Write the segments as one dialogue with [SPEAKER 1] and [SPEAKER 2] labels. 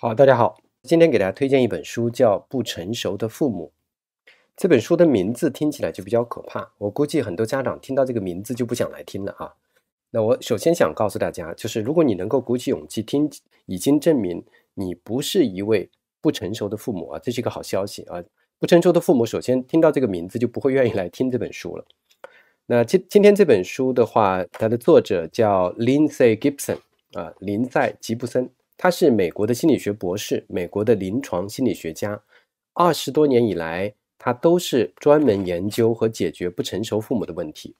[SPEAKER 1] 好，大家好，今天给大家推荐一本书，叫《不成熟的父母》。这本书的名字听起来就比较可怕，我估计很多家长听到这个名字就不想来听了啊。那我首先想告诉大家，就是如果你能够鼓起勇气听，已经证明你不是一位不成熟的父母啊，这是一个好消息啊。不成熟的父母首先听到这个名字就不会愿意来听这本书了。那今今天这本书的话，它的作者叫 Lindsay Gibson 啊，林赛吉布森。他是美国的心理学博士，美国的临床心理学家。二十多年以来，他都是专门研究和解决不成熟父母的问题。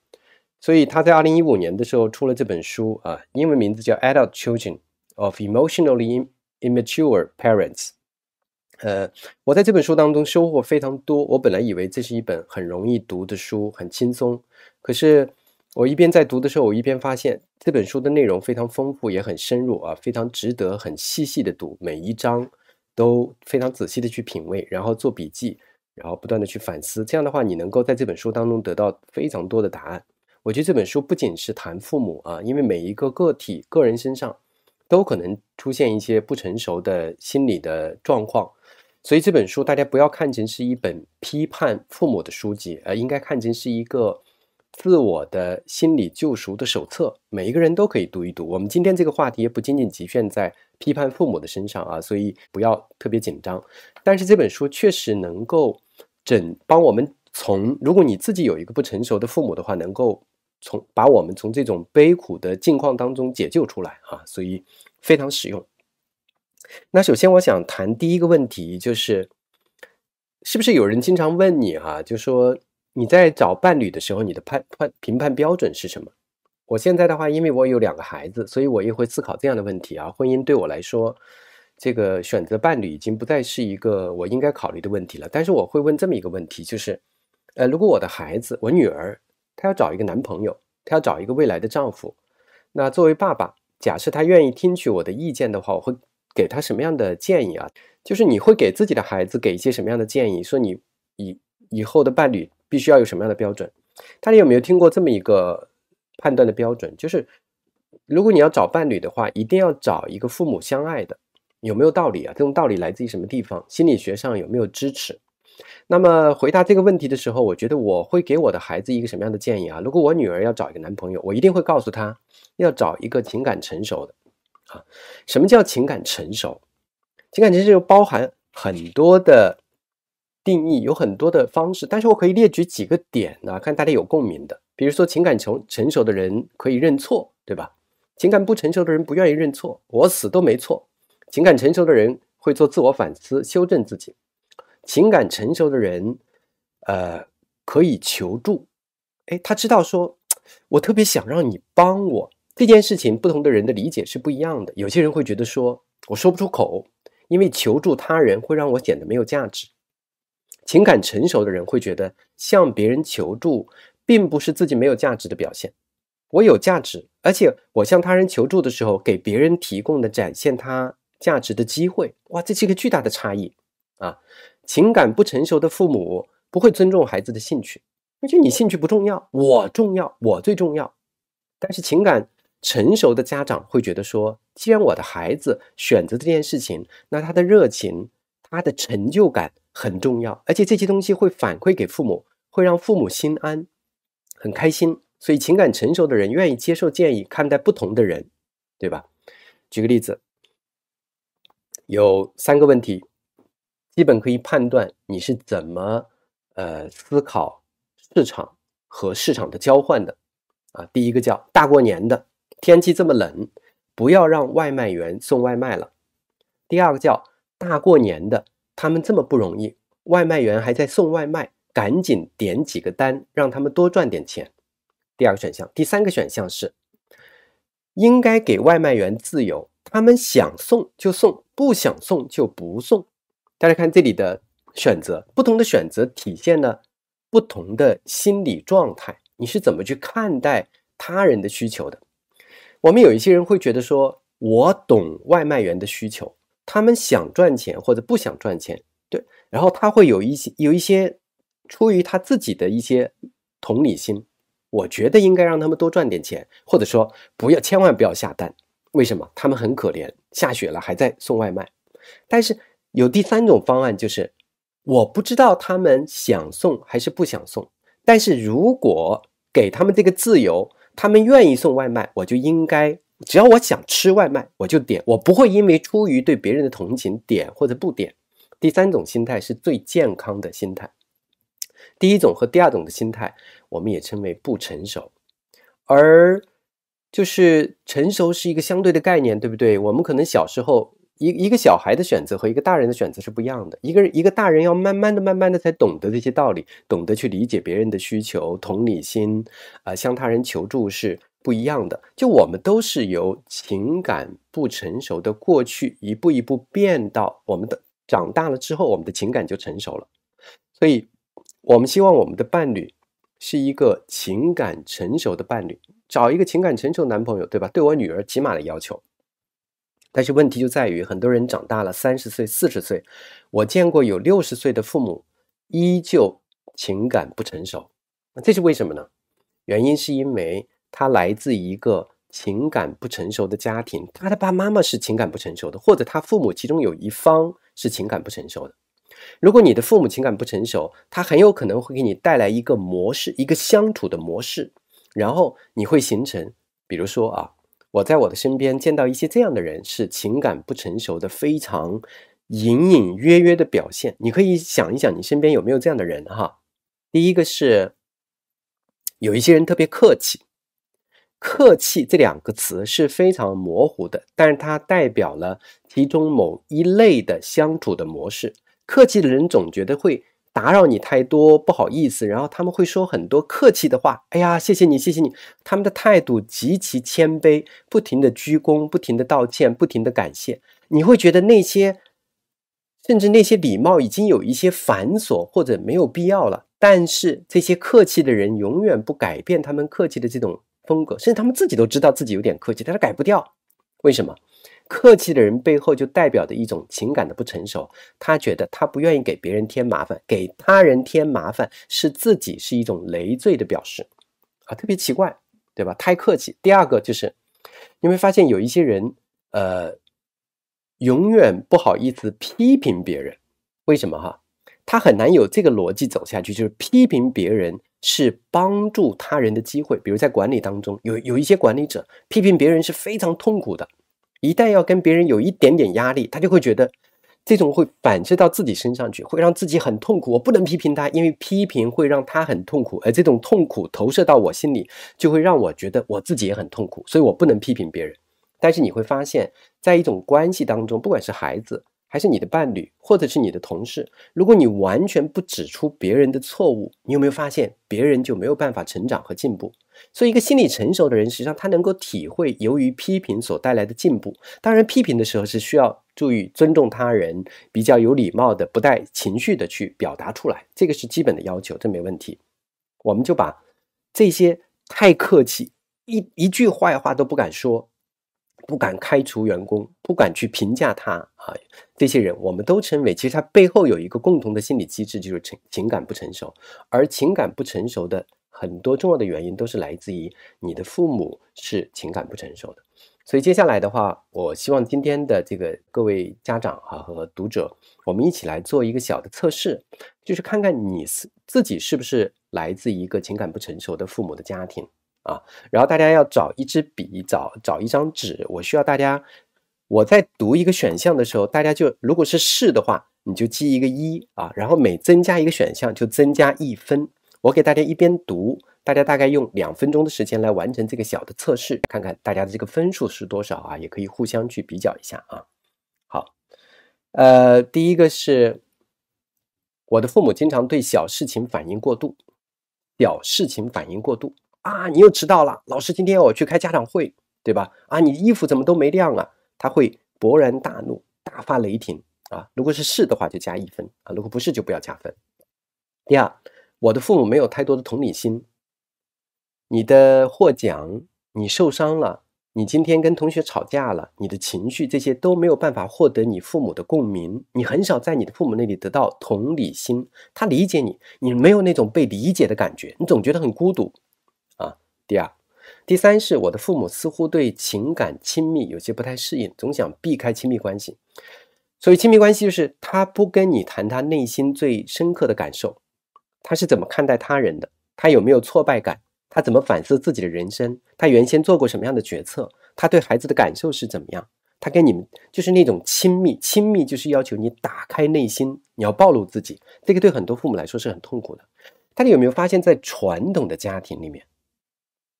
[SPEAKER 1] 所以他在二零一五年的时候出了这本书，啊，英文名字叫《Adult Children of Emotionally Immature Parents》。呃，我在这本书当中收获非常多。我本来以为这是一本很容易读的书，很轻松，可是。我一边在读的时候，我一边发现这本书的内容非常丰富，也很深入啊，非常值得很细细的读，每一章都非常仔细的去品味，然后做笔记，然后不断的去反思。这样的话，你能够在这本书当中得到非常多的答案。我觉得这本书不仅是谈父母啊，因为每一个个体、个人身上都可能出现一些不成熟的心理的状况，所以这本书大家不要看成是一本批判父母的书籍，而应该看成是一个。自我的心理救赎的手册，每一个人都可以读一读。我们今天这个话题不仅仅局限在批判父母的身上啊，所以不要特别紧张。但是这本书确实能够整帮我们从，如果你自己有一个不成熟的父母的话，能够从把我们从这种悲苦的境况当中解救出来哈，所以非常实用。那首先我想谈第一个问题，就是是不是有人经常问你哈，就说。你在找伴侣的时候，你的判判评判标准是什么？我现在的话，因为我有两个孩子，所以我也会思考这样的问题啊。婚姻对我来说，这个选择伴侣已经不再是一个我应该考虑的问题了。但是我会问这么一个问题，就是，呃，如果我的孩子，我女儿，她要找一个男朋友，她要找一个未来的丈夫，那作为爸爸，假设她愿意听取我的意见的话，我会给她什么样的建议啊？就是你会给自己的孩子给一些什么样的建议？说你以以后的伴侣。必须要有什么样的标准？大家有没有听过这么一个判断的标准？就是如果你要找伴侣的话，一定要找一个父母相爱的，有没有道理啊？这种道理来自于什么地方？心理学上有没有支持？那么回答这个问题的时候，我觉得我会给我的孩子一个什么样的建议啊？如果我女儿要找一个男朋友，我一定会告诉她要找一个情感成熟的。啊，什么叫情感成熟？情感成熟包含很多的。定义有很多的方式，但是我可以列举几个点呢，看大家有共鸣的。比如说，情感成成熟的人可以认错，对吧？情感不成熟的人不愿意认错，我死都没错。情感成熟的人会做自我反思，修正自己。情感成熟的人，呃，可以求助。哎，他知道说，我特别想让你帮我这件事情。不同的人的理解是不一样的。有些人会觉得说，我说不出口，因为求助他人会让我显得没有价值。情感成熟的人会觉得向别人求助并不是自己没有价值的表现，我有价值，而且我向他人求助的时候，给别人提供的展现他价值的机会。哇，这是一个巨大的差异啊！情感不成熟的父母不会尊重孩子的兴趣，那就你兴趣不重要，我重要，我最重要。但是情感成熟的家长会觉得说，既然我的孩子选择这件事情，那他的热情。他的成就感很重要，而且这些东西会反馈给父母，会让父母心安，很开心。所以情感成熟的人愿意接受建议，看待不同的人，对吧？举个例子，有三个问题，基本可以判断你是怎么呃思考市场和市场的交换的啊。第一个叫大过年的天气这么冷，不要让外卖员送外卖了。第二个叫。大过年的，他们这么不容易，外卖员还在送外卖，赶紧点几个单，让他们多赚点钱。第二个选项，第三个选项是应该给外卖员自由，他们想送就送，不想送就不送。大家看这里的选择，不同的选择体现了不同的心理状态。你是怎么去看待他人的需求的？我们有一些人会觉得说，我懂外卖员的需求。他们想赚钱或者不想赚钱，对，然后他会有一些有一些出于他自己的一些同理心，我觉得应该让他们多赚点钱，或者说不要千万不要下单，为什么？他们很可怜，下雪了还在送外卖。但是有第三种方案，就是我不知道他们想送还是不想送，但是如果给他们这个自由，他们愿意送外卖，我就应该。只要我想吃外卖，我就点，我不会因为出于对别人的同情点或者不点。第三种心态是最健康的心态。第一种和第二种的心态，我们也称为不成熟。而就是成熟是一个相对的概念，对不对？我们可能小时候一一个小孩的选择和一个大人的选择是不一样的。一个人一个大人要慢慢的、慢慢的才懂得这些道理，懂得去理解别人的需求、同理心，呃，向他人求助是。不一样的，就我们都是由情感不成熟的过去一步一步变到我们的长大了之后，我们的情感就成熟了。所以，我们希望我们的伴侣是一个情感成熟的伴侣，找一个情感成熟男朋友，对吧？对我女儿起码的要求。但是问题就在于，很多人长大了，三十岁、四十岁，我见过有六十岁的父母依旧情感不成熟，这是为什么呢？原因是因为。他来自一个情感不成熟的家庭，他的爸爸妈妈是情感不成熟的，或者他父母其中有一方是情感不成熟的。如果你的父母情感不成熟，他很有可能会给你带来一个模式，一个相处的模式，然后你会形成，比如说啊，我在我的身边见到一些这样的人是情感不成熟的，非常隐隐约约的表现。你可以想一想，你身边有没有这样的人哈？第一个是有一些人特别客气。客气这两个词是非常模糊的，但是它代表了其中某一类的相处的模式。客气的人总觉得会打扰你太多，不好意思，然后他们会说很多客气的话。哎呀，谢谢你，谢谢你。他们的态度极其谦卑，不停的鞠躬，不停的道歉，不停的感谢。你会觉得那些，甚至那些礼貌已经有一些繁琐或者没有必要了。但是这些客气的人永远不改变他们客气的这种。风格，甚至他们自己都知道自己有点客气，但是改不掉。为什么？客气的人背后就代表着一种情感的不成熟。他觉得他不愿意给别人添麻烦，给他人添麻烦是自己是一种累赘的表示，啊，特别奇怪，对吧？太客气。第二个就是，你会发现有一些人，呃，永远不好意思批评别人，为什么哈？他很难有这个逻辑走下去，就是批评别人。是帮助他人的机会，比如在管理当中，有有一些管理者批评别人是非常痛苦的，一旦要跟别人有一点点压力，他就会觉得这种会反射到自己身上去，会让自己很痛苦。我不能批评他，因为批评会让他很痛苦，而这种痛苦投射到我心里，就会让我觉得我自己也很痛苦，所以我不能批评别人。但是你会发现，在一种关系当中，不管是孩子。还是你的伴侣，或者是你的同事，如果你完全不指出别人的错误，你有没有发现别人就没有办法成长和进步？所以，一个心理成熟的人，实际上他能够体会由于批评所带来的进步。当然，批评的时候是需要注意尊重他人，比较有礼貌的、不带情绪的去表达出来，这个是基本的要求，这没问题。我们就把这些太客气，一一句坏话都不敢说。不敢开除员工，不敢去评价他啊！这些人，我们都称为其实他背后有一个共同的心理机制，就是成情感不成熟。而情感不成熟的很多重要的原因，都是来自于你的父母是情感不成熟的。所以接下来的话，我希望今天的这个各位家长啊和读者，我们一起来做一个小的测试，就是看看你是自己是不是来自一个情感不成熟的父母的家庭。啊，然后大家要找一支笔，找找一张纸。我需要大家，我在读一个选项的时候，大家就如果是是的话，你就记一个一啊。然后每增加一个选项就增加一分。我给大家一边读，大家大概用两分钟的时间来完成这个小的测试，看看大家的这个分数是多少啊，也可以互相去比较一下啊。好，呃，第一个是，我的父母经常对小事情反应过度，小事情反应过度。啊，你又迟到了，老师今天我去开家长会，对吧？啊，你衣服怎么都没晾啊？他会勃然大怒，大发雷霆啊！如果是是的话，就加一分啊；如果不是，就不要加分。第二，我的父母没有太多的同理心。你的获奖，你受伤了，你今天跟同学吵架了，你的情绪这些都没有办法获得你父母的共鸣。你很少在你的父母那里得到同理心，他理解你，你没有那种被理解的感觉，你总觉得很孤独。第二、第三是我的父母似乎对情感亲密有些不太适应，总想避开亲密关系。所以亲密关系，就是他不跟你谈他内心最深刻的感受，他是怎么看待他人的，他有没有挫败感，他怎么反思自己的人生，他原先做过什么样的决策，他对孩子的感受是怎么样，他跟你们就是那种亲密。亲密就是要求你打开内心，你要暴露自己。这个对很多父母来说是很痛苦的。大家有没有发现，在传统的家庭里面？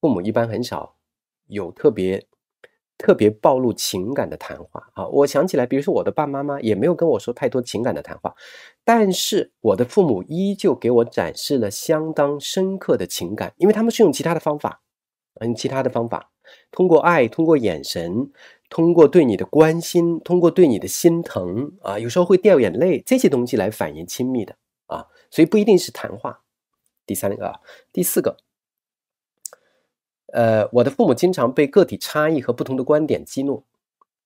[SPEAKER 1] 父母一般很少有特别特别暴露情感的谈话啊！我想起来，比如说我的爸爸妈妈也没有跟我说太多情感的谈话，但是我的父母依旧给我展示了相当深刻的情感，因为他们是用其他的方法，嗯，其他的方法，通过爱，通过眼神，通过对你的关心，通过对你的心疼啊，有时候会掉眼泪这些东西来反映亲密的啊，所以不一定是谈话。第三个，第四个。呃，我的父母经常被个体差异和不同的观点激怒，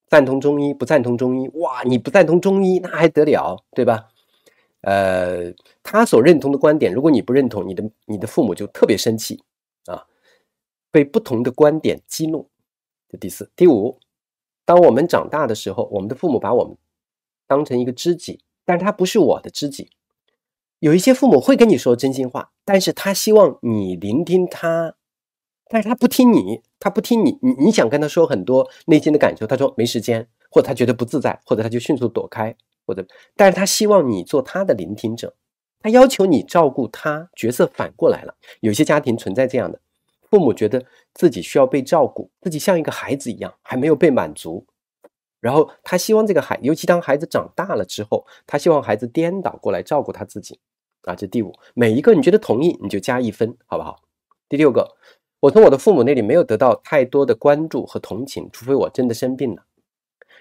[SPEAKER 1] 赞同中医不赞同中医，哇，你不赞同中医那还得了，对吧？呃，他所认同的观点，如果你不认同，你的你的父母就特别生气啊，被不同的观点激怒。这第四、第五，当我们长大的时候，我们的父母把我们当成一个知己，但是他不是我的知己。有一些父母会跟你说真心话，但是他希望你聆听他。但是他不听你，他不听你，你你想跟他说很多内心的感受，他说没时间，或者他觉得不自在，或者他就迅速躲开，或者，但是他希望你做他的聆听者，他要求你照顾他，角色反过来了。有些家庭存在这样的，父母觉得自己需要被照顾，自己像一个孩子一样还没有被满足，然后他希望这个孩，尤其当孩子长大了之后，他希望孩子颠倒过来照顾他自己，啊，这第五，每一个你觉得同意你就加一分，好不好？第六个。我从我的父母那里没有得到太多的关注和同情，除非我真的生病了。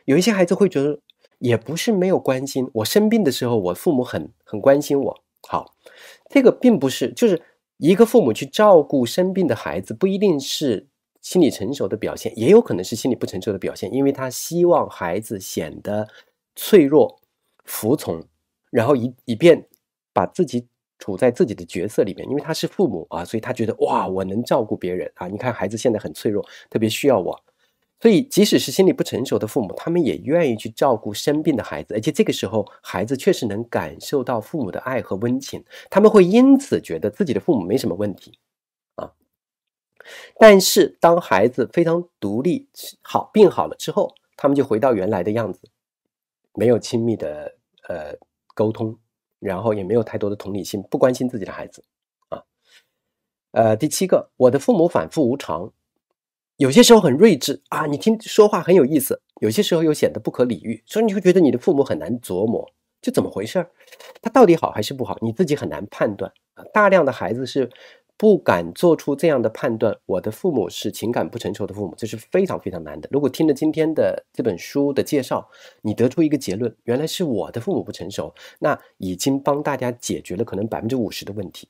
[SPEAKER 1] 有一些孩子会觉得，也不是没有关心我生病的时候，我父母很很关心我。好，这个并不是就是一个父母去照顾生病的孩子，不一定是心理成熟的表现，也有可能是心理不成熟的表现，因为他希望孩子显得脆弱、服从，然后以以便把自己。处在自己的角色里面，因为他是父母啊，所以他觉得哇，我能照顾别人啊。你看孩子现在很脆弱，特别需要我，所以即使是心理不成熟的父母，他们也愿意去照顾生病的孩子，而且这个时候孩子确实能感受到父母的爱和温情，他们会因此觉得自己的父母没什么问题啊。但是当孩子非常独立好病好了之后，他们就回到原来的样子，没有亲密的呃沟通。然后也没有太多的同理心，不关心自己的孩子啊。呃，第七个，我的父母反复无常，有些时候很睿智啊，你听说话很有意思；有些时候又显得不可理喻，所以你会觉得你的父母很难琢磨，就怎么回事儿？他到底好还是不好？你自己很难判断啊。大量的孩子是。不敢做出这样的判断，我的父母是情感不成熟的父母，这是非常非常难的。如果听了今天的这本书的介绍，你得出一个结论，原来是我的父母不成熟，那已经帮大家解决了可能百分之五十的问题。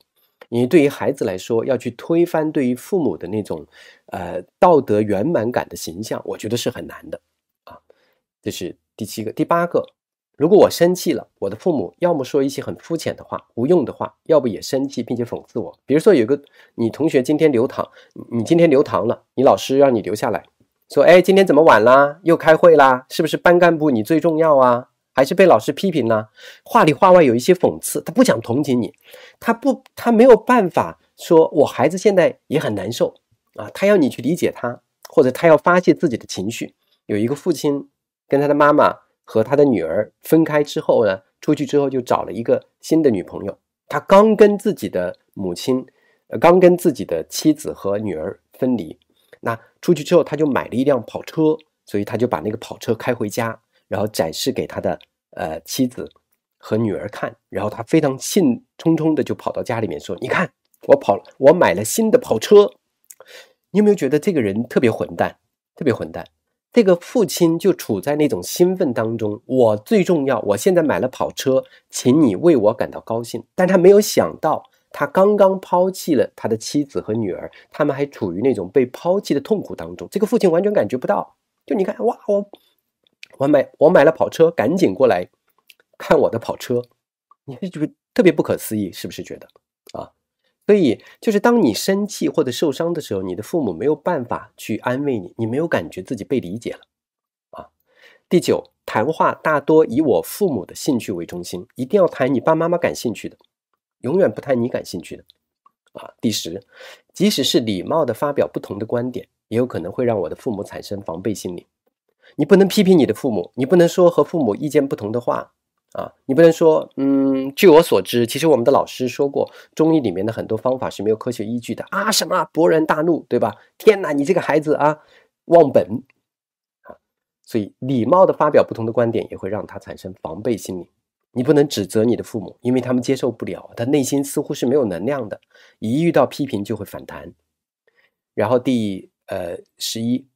[SPEAKER 1] 你对于孩子来说要去推翻对于父母的那种，呃道德圆满感的形象，我觉得是很难的啊。这是第七个，第八个。如果我生气了，我的父母要么说一些很肤浅的话、无用的话，要不也生气并且讽刺我。比如说，有个你同学今天留堂，你今天留堂了，你老师让你留下来，说：“哎，今天怎么晚啦？又开会啦？是不是班干部你最重要啊？还是被老师批评啦？”话里话外有一些讽刺，他不想同情你，他不，他没有办法说，我孩子现在也很难受啊，他要你去理解他，或者他要发泄自己的情绪。有一个父亲跟他的妈妈。和他的女儿分开之后呢，出去之后就找了一个新的女朋友。他刚跟自己的母亲，呃，刚跟自己的妻子和女儿分离。那出去之后，他就买了一辆跑车，所以他就把那个跑车开回家，然后展示给他的呃妻子和女儿看。然后他非常兴冲冲的就跑到家里面说：“你看，我跑了，我买了新的跑车。”你有没有觉得这个人特别混蛋？特别混蛋？这个父亲就处在那种兴奋当中，我最重要，我现在买了跑车，请你为我感到高兴。但他没有想到，他刚刚抛弃了他的妻子和女儿，他们还处于那种被抛弃的痛苦当中。这个父亲完全感觉不到。就你看，哇，我我买我买了跑车，赶紧过来看我的跑车，你觉特别不可思议，是不是觉得？所以，就是当你生气或者受伤的时候，你的父母没有办法去安慰你，你没有感觉自己被理解了，啊。第九，谈话大多以我父母的兴趣为中心，一定要谈你爸妈妈感兴趣的，永远不谈你感兴趣的，啊。第十，即使是礼貌的发表不同的观点，也有可能会让我的父母产生防备心理。你不能批评你的父母，你不能说和父母意见不同的话。啊，你不能说，嗯，据我所知，其实我们的老师说过，中医里面的很多方法是没有科学依据的啊，什么勃然大怒，对吧？天哪，你这个孩子啊，忘本啊，所以礼貌的发表不同的观点，也会让他产生防备心理。你不能指责你的父母，因为他们接受不了，他内心似乎是没有能量的，一遇到批评就会反弹。然后第呃十一，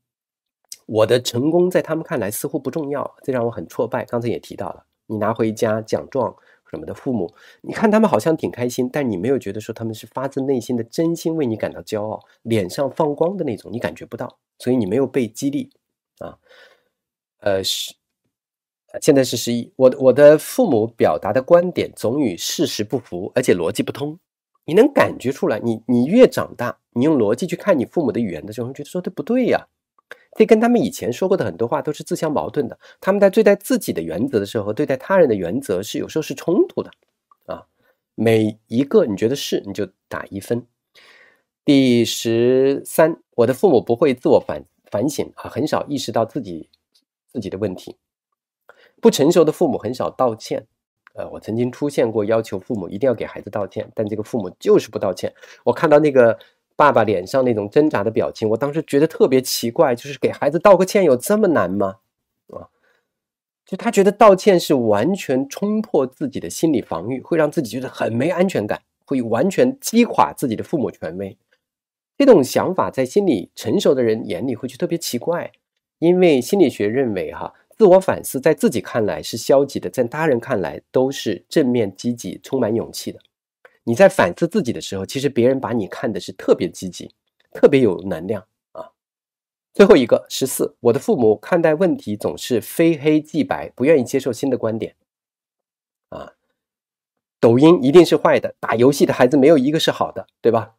[SPEAKER 1] 我的成功在他们看来似乎不重要，这让我很挫败。刚才也提到了。你拿回家奖状什么的，父母你看他们好像挺开心，但你没有觉得说他们是发自内心的真心为你感到骄傲，脸上放光的那种，你感觉不到，所以你没有被激励啊。呃，十，现在是十一。我我的父母表达的观点总与事实不符，而且逻辑不通。你能感觉出来，你你越长大，你用逻辑去看你父母的语言的时候，觉得说的不对呀。这跟他们以前说过的很多话都是自相矛盾的。他们在对待自己的原则的时候，对待他人的原则是有时候是冲突的。啊，每一个你觉得是，你就打一分。第十三，我的父母不会自我反反省啊，很少意识到自己自己的问题。不成熟的父母很少道歉。呃，我曾经出现过要求父母一定要给孩子道歉，但这个父母就是不道歉。我看到那个。爸爸脸上那种挣扎的表情，我当时觉得特别奇怪，就是给孩子道个歉有这么难吗？啊，就他觉得道歉是完全冲破自己的心理防御，会让自己觉得很没安全感，会完全击垮自己的父母权威。这种想法在心理成熟的人眼里会就特别奇怪，因为心理学认为哈，自我反思在自己看来是消极的，在他人看来都是正面、积极、充满勇气的。你在反思自己的时候，其实别人把你看的是特别积极，特别有能量啊。最后一个十四，我的父母看待问题总是非黑即白，不愿意接受新的观点啊。抖音一定是坏的，打游戏的孩子没有一个是好的，对吧？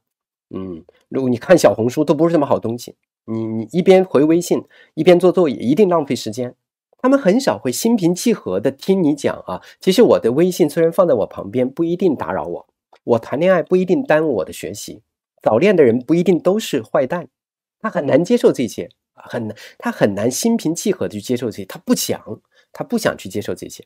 [SPEAKER 1] 嗯，如果你看小红书都不是什么好东西，你你一边回微信一边做作业，一定浪费时间。他们很少会心平气和的听你讲啊。其实我的微信虽然放在我旁边，不一定打扰我。我谈恋爱不一定耽误我的学习，早恋的人不一定都是坏蛋，他很难接受这些，很难，他很难心平气和的去接受这些，他不想，他不想去接受这些，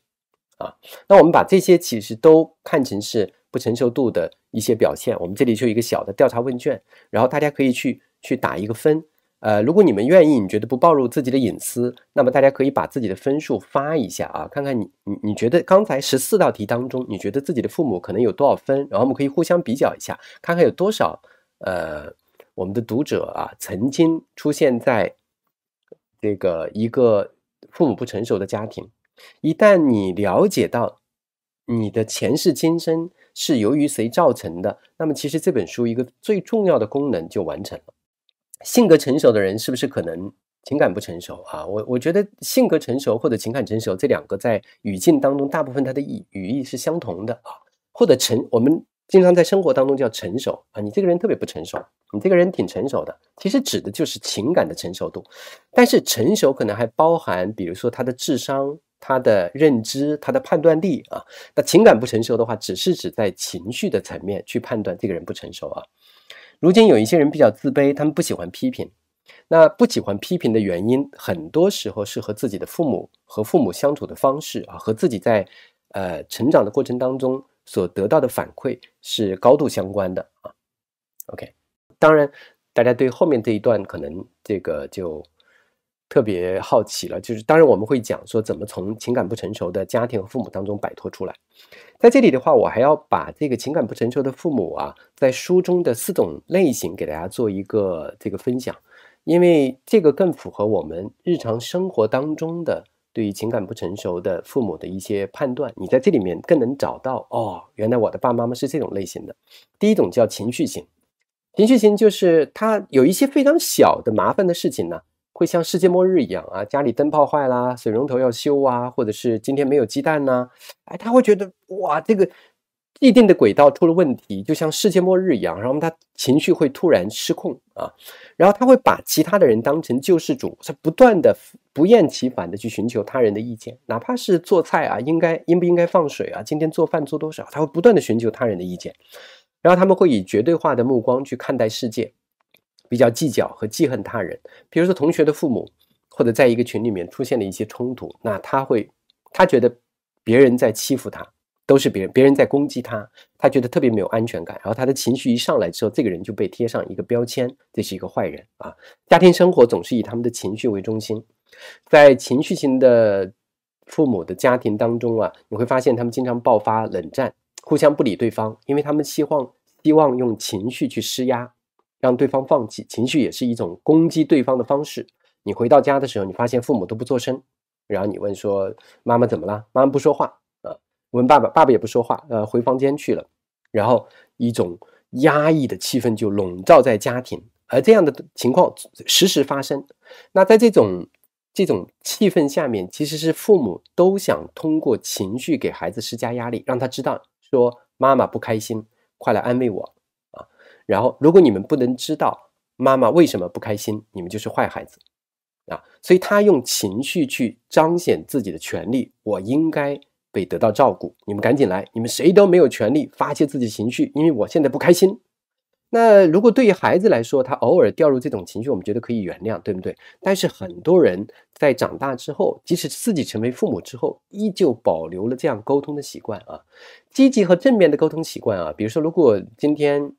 [SPEAKER 1] 啊，那我们把这些其实都看成是不成熟度的一些表现，我们这里就有一个小的调查问卷，然后大家可以去去打一个分。呃，如果你们愿意，你觉得不暴露自己的隐私，那么大家可以把自己的分数发一下啊，看看你你你觉得刚才十四道题当中，你觉得自己的父母可能有多少分，然后我们可以互相比较一下，看看有多少呃我们的读者啊曾经出现在这个一个父母不成熟的家庭。一旦你了解到你的前世今生是由于谁造成的，那么其实这本书一个最重要的功能就完成了。性格成熟的人是不是可能情感不成熟啊？我我觉得性格成熟或者情感成熟这两个在语境当中，大部分它的意语义是相同的啊。或者成，我们经常在生活当中叫成熟啊。你这个人特别不成熟，你这个人挺成熟的，其实指的就是情感的成熟度。但是成熟可能还包含，比如说他的智商、他的认知、他的判断力啊。那情感不成熟的话，只是指在情绪的层面去判断这个人不成熟啊。如今有一些人比较自卑，他们不喜欢批评。那不喜欢批评的原因，很多时候是和自己的父母和父母相处的方式啊，和自己在呃成长的过程当中所得到的反馈是高度相关的啊。OK，当然，大家对后面这一段可能这个就。特别好奇了，就是当然我们会讲说怎么从情感不成熟的家庭和父母当中摆脱出来。在这里的话，我还要把这个情感不成熟的父母啊，在书中的四种类型给大家做一个这个分享，因为这个更符合我们日常生活当中的对于情感不成熟的父母的一些判断。你在这里面更能找到哦，原来我的爸爸妈妈是这种类型的。第一种叫情绪型，情绪型就是他有一些非常小的麻烦的事情呢。会像世界末日一样啊！家里灯泡坏啦，水龙头要修啊，或者是今天没有鸡蛋呐，哎，他会觉得哇，这个既定的轨道出了问题，就像世界末日一样，然后他情绪会突然失控啊，然后他会把其他的人当成救世主，他不断的不厌其烦的去寻求他人的意见，哪怕是做菜啊，应该应不应该放水啊，今天做饭做多少，他会不断的寻求他人的意见，然后他们会以绝对化的目光去看待世界。比较计较和记恨他人，比如说同学的父母，或者在一个群里面出现了一些冲突，那他会，他觉得别人在欺负他，都是别人，别人在攻击他，他觉得特别没有安全感。然后他的情绪一上来之后，这个人就被贴上一个标签，这是一个坏人啊。家庭生活总是以他们的情绪为中心，在情绪型的父母的家庭当中啊，你会发现他们经常爆发冷战，互相不理对方，因为他们希望希望用情绪去施压。让对方放弃情绪也是一种攻击对方的方式。你回到家的时候，你发现父母都不做声，然后你问说：“妈妈怎么了？”妈妈不说话啊。问爸爸，爸爸也不说话，呃，回房间去了。然后一种压抑的气氛就笼罩在家庭，而这样的情况时时发生。那在这种这种气氛下面，其实是父母都想通过情绪给孩子施加压力，让他知道说：“妈妈不开心，快来安慰我。”然后，如果你们不能知道妈妈为什么不开心，你们就是坏孩子，啊！所以他用情绪去彰显自己的权利，我应该被得到照顾。你们赶紧来，你们谁都没有权利发泄自己情绪，因为我现在不开心。那如果对于孩子来说，他偶尔掉入这种情绪，我们觉得可以原谅，对不对？但是很多人在长大之后，即使自己成为父母之后，依旧保留了这样沟通的习惯啊，积极和正面的沟通习惯啊，比如说，如果今天。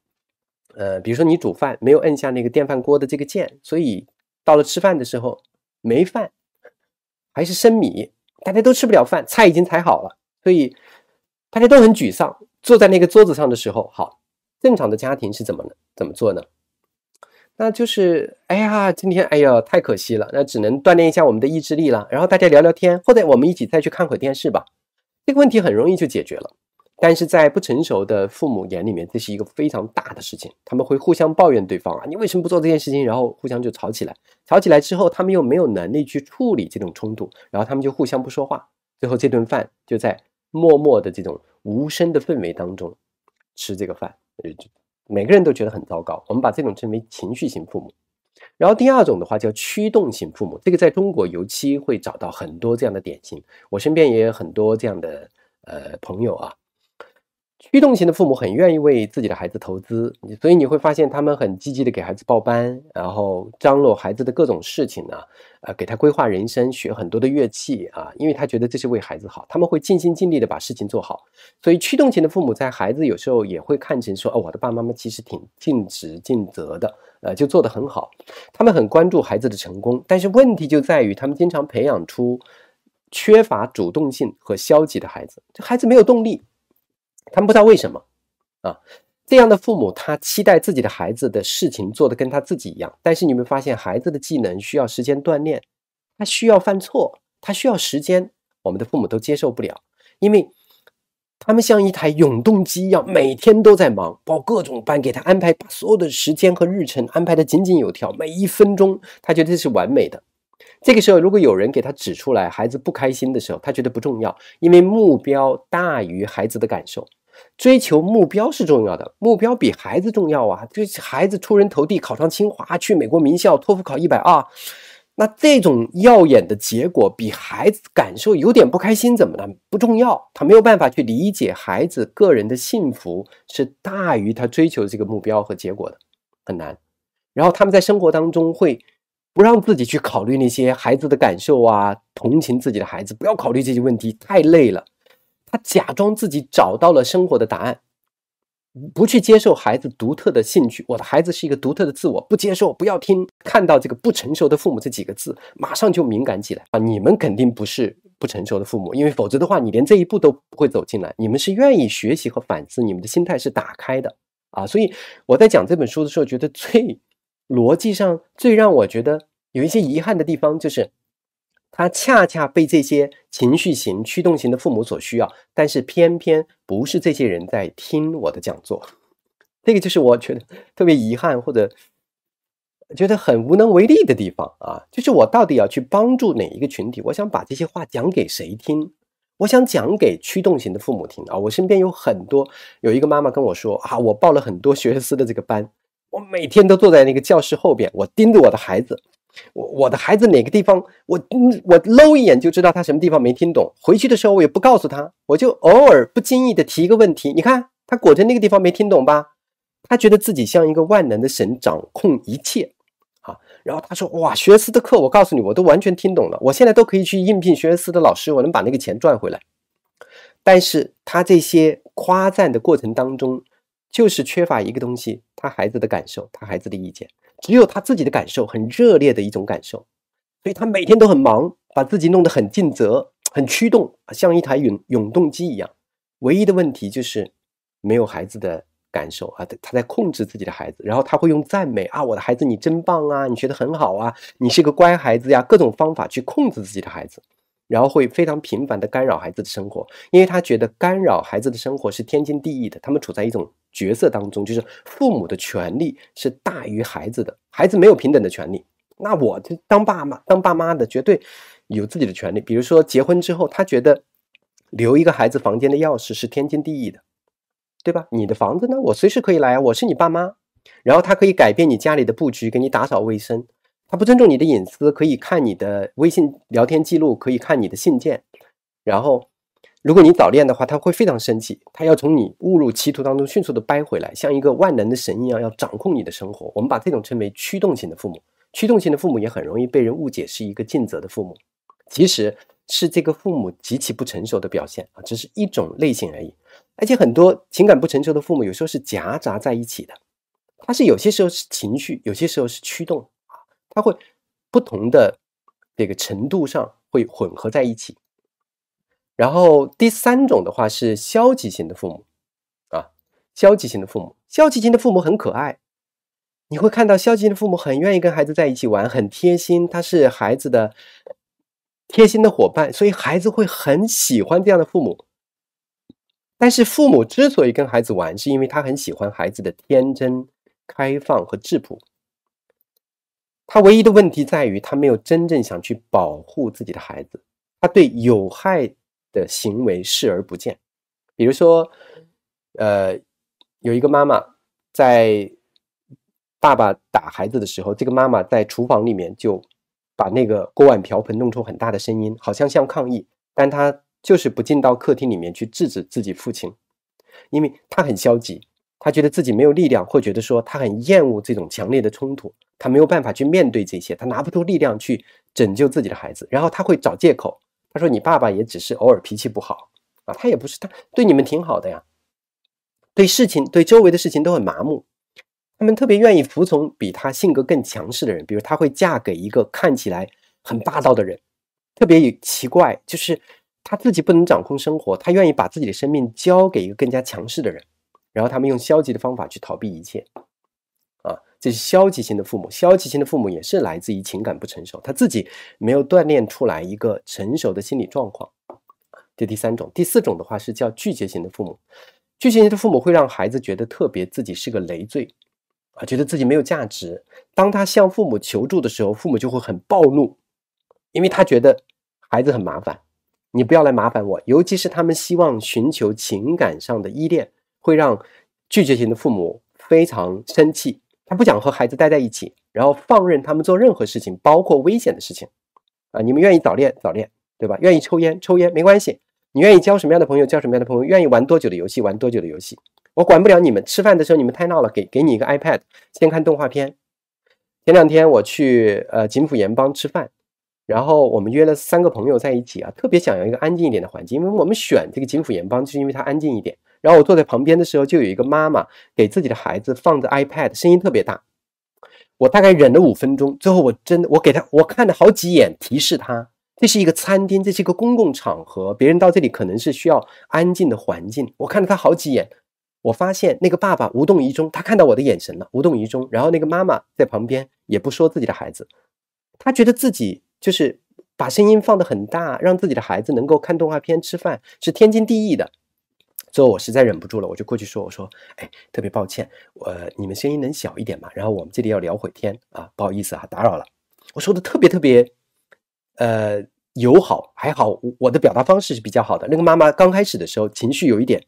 [SPEAKER 1] 呃，比如说你煮饭没有摁下那个电饭锅的这个键，所以到了吃饭的时候没饭，还是生米，大家都吃不了饭，菜已经采好了，所以大家都很沮丧。坐在那个桌子上的时候，好，正常的家庭是怎么怎么做呢？那就是哎呀，今天哎呀，太可惜了，那只能锻炼一下我们的意志力了。然后大家聊聊天，或者我们一起再去看会电视吧。这个问题很容易就解决了。但是在不成熟的父母眼里面，这是一个非常大的事情，他们会互相抱怨对方啊，你为什么不做这件事情？然后互相就吵起来，吵起来之后，他们又没有能力去处理这种冲突，然后他们就互相不说话，最后这顿饭就在默默的这种无声的氛围当中吃这个饭，呃，每个人都觉得很糟糕。我们把这种称为情绪型父母。然后第二种的话叫驱动型父母，这个在中国尤其会找到很多这样的典型，我身边也有很多这样的呃朋友啊。驱动型的父母很愿意为自己的孩子投资，所以你会发现他们很积极的给孩子报班，然后张罗孩子的各种事情呢，呃，给他规划人生，学很多的乐器啊，因为他觉得这是为孩子好，他们会尽心尽力的把事情做好。所以驱动型的父母在孩子有时候也会看成说，哦，我的爸爸妈妈其实挺尽职尽责的，呃，就做得很好。他们很关注孩子的成功，但是问题就在于他们经常培养出缺乏主动性和消极的孩子，这孩子没有动力。他们不知道为什么，啊，这样的父母他期待自己的孩子的事情做得跟他自己一样，但是你们发现孩子的技能需要时间锻炼，他需要犯错，他需要时间，我们的父母都接受不了，因为他们像一台永动机一样，每天都在忙，报各种班给他安排，把所有的时间和日程安排的井井有条，每一分钟他觉得这是完美的。这个时候，如果有人给他指出来，孩子不开心的时候，他觉得不重要，因为目标大于孩子的感受，追求目标是重要的，目标比孩子重要啊！就是孩子出人头地，考上清华，去美国名校，托福考一百二，那这种耀眼的结果比孩子感受有点不开心，怎么了？不重要，他没有办法去理解孩子个人的幸福是大于他追求的这个目标和结果的，很难。然后他们在生活当中会。不让自己去考虑那些孩子的感受啊，同情自己的孩子，不要考虑这些问题，太累了。他假装自己找到了生活的答案，不去接受孩子独特的兴趣。我的孩子是一个独特的自我，不接受，不要听。看到这个“不成熟的父母”这几个字，马上就敏感起来啊！你们肯定不是不成熟的父母，因为否则的话，你连这一步都不会走进来。你们是愿意学习和反思，你们的心态是打开的啊！所以我在讲这本书的时候，觉得最……逻辑上最让我觉得有一些遗憾的地方，就是他恰恰被这些情绪型、驱动型的父母所需要，但是偏偏不是这些人在听我的讲座。这个就是我觉得特别遗憾或者觉得很无能为力的地方啊！就是我到底要去帮助哪一个群体？我想把这些话讲给谁听？我想讲给驱动型的父母听啊！我身边有很多，有一个妈妈跟我说啊，我报了很多学而思的这个班。我每天都坐在那个教室后边，我盯着我的孩子，我我的孩子哪个地方，我嗯，我搂一眼就知道他什么地方没听懂。回去的时候我也不告诉他，我就偶尔不经意的提一个问题，你看他裹真那个地方没听懂吧？他觉得自己像一个万能的神，掌控一切啊。然后他说：“哇，学思的课，我告诉你，我都完全听懂了，我现在都可以去应聘学思的老师，我能把那个钱赚回来。”但是他这些夸赞的过程当中。就是缺乏一个东西，他孩子的感受，他孩子的意见，只有他自己的感受，很热烈的一种感受，所以他每天都很忙，把自己弄得很尽责，很驱动，像一台永永动机一样。唯一的问题就是没有孩子的感受啊，他在控制自己的孩子，然后他会用赞美啊，我的孩子你真棒啊，你学得很好啊，你是个乖孩子呀，各种方法去控制自己的孩子。然后会非常频繁地干扰孩子的生活，因为他觉得干扰孩子的生活是天经地义的。他们处在一种角色当中，就是父母的权利是大于孩子的，孩子没有平等的权利。那我这当爸妈、当爸妈的绝对有自己的权利。比如说结婚之后，他觉得留一个孩子房间的钥匙是天经地义的，对吧？你的房子呢，我随时可以来啊，我是你爸妈。然后他可以改变你家里的布局，给你打扫卫生。他不尊重你的隐私，可以看你的微信聊天记录，可以看你的信件。然后，如果你早恋的话，他会非常生气，他要从你误入歧途当中迅速的掰回来，像一个万能的神一样要掌控你的生活。我们把这种称为驱动型的父母。驱动型的父母也很容易被人误解是一个尽责的父母，其实是这个父母极其不成熟的表现啊，只是一种类型而已。而且很多情感不成熟的父母有时候是夹杂在一起的，他是有些时候是情绪，有些时候是驱动。他会不同的这个程度上会混合在一起，然后第三种的话是消极型的父母啊，消极型的父母，消极型的父母很可爱，你会看到消极型的父母很愿意跟孩子在一起玩，很贴心，他是孩子的贴心的伙伴，所以孩子会很喜欢这样的父母。但是父母之所以跟孩子玩，是因为他很喜欢孩子的天真、开放和质朴。他唯一的问题在于，他没有真正想去保护自己的孩子，他对有害的行为视而不见，比如说，呃，有一个妈妈在爸爸打孩子的时候，这个妈妈在厨房里面就把那个锅碗瓢盆弄出很大的声音，好像像抗议，但她就是不进到客厅里面去制止自己父亲，因为她很消极。他觉得自己没有力量，或觉得说他很厌恶这种强烈的冲突，他没有办法去面对这些，他拿不出力量去拯救自己的孩子，然后他会找借口，他说：“你爸爸也只是偶尔脾气不好啊，他也不是他对你们挺好的呀。”对事情、对周围的事情都很麻木，他们特别愿意服从比他性格更强势的人，比如他会嫁给一个看起来很霸道的人，特别奇怪，就是他自己不能掌控生活，他愿意把自己的生命交给一个更加强势的人。然后他们用消极的方法去逃避一切，啊，这是消极型的父母。消极型的父母也是来自于情感不成熟，他自己没有锻炼出来一个成熟的心理状况。这第三种，第四种的话是叫拒绝型的父母。拒绝型的父母会让孩子觉得特别自己是个累赘，啊，觉得自己没有价值。当他向父母求助的时候，父母就会很暴怒，因为他觉得孩子很麻烦，你不要来麻烦我。尤其是他们希望寻求情感上的依恋。会让拒绝型的父母非常生气，他不想和孩子待在一起，然后放任他们做任何事情，包括危险的事情。啊，你们愿意早恋早恋，对吧？愿意抽烟抽烟没关系，你愿意交什么样的朋友交什么样的朋友，愿意玩多久的游戏玩多久的游戏，我管不了你们。吃饭的时候你们太闹了，给给你一个 iPad，先看动画片。前两天我去呃锦府盐帮吃饭，然后我们约了三个朋友在一起啊，特别想要一个安静一点的环境，因为我们选这个锦府盐帮就是因为它安静一点。然后我坐在旁边的时候，就有一个妈妈给自己的孩子放着 iPad，声音特别大。我大概忍了五分钟，最后我真的，我给他，我看了好几眼，提示他，这是一个餐厅，这是一个公共场合，别人到这里可能是需要安静的环境。我看了他好几眼，我发现那个爸爸无动于衷，他看到我的眼神了，无动于衷。然后那个妈妈在旁边也不说自己的孩子，他觉得自己就是把声音放得很大，让自己的孩子能够看动画片、吃饭是天经地义的。最后我实在忍不住了，我就过去说：“我说，哎，特别抱歉，我你们声音能小一点吗？然后我们这里要聊会天啊，不好意思啊，打扰了。”我说的特别特别，呃，友好，还好我的表达方式是比较好的。那个妈妈刚开始的时候情绪有一点，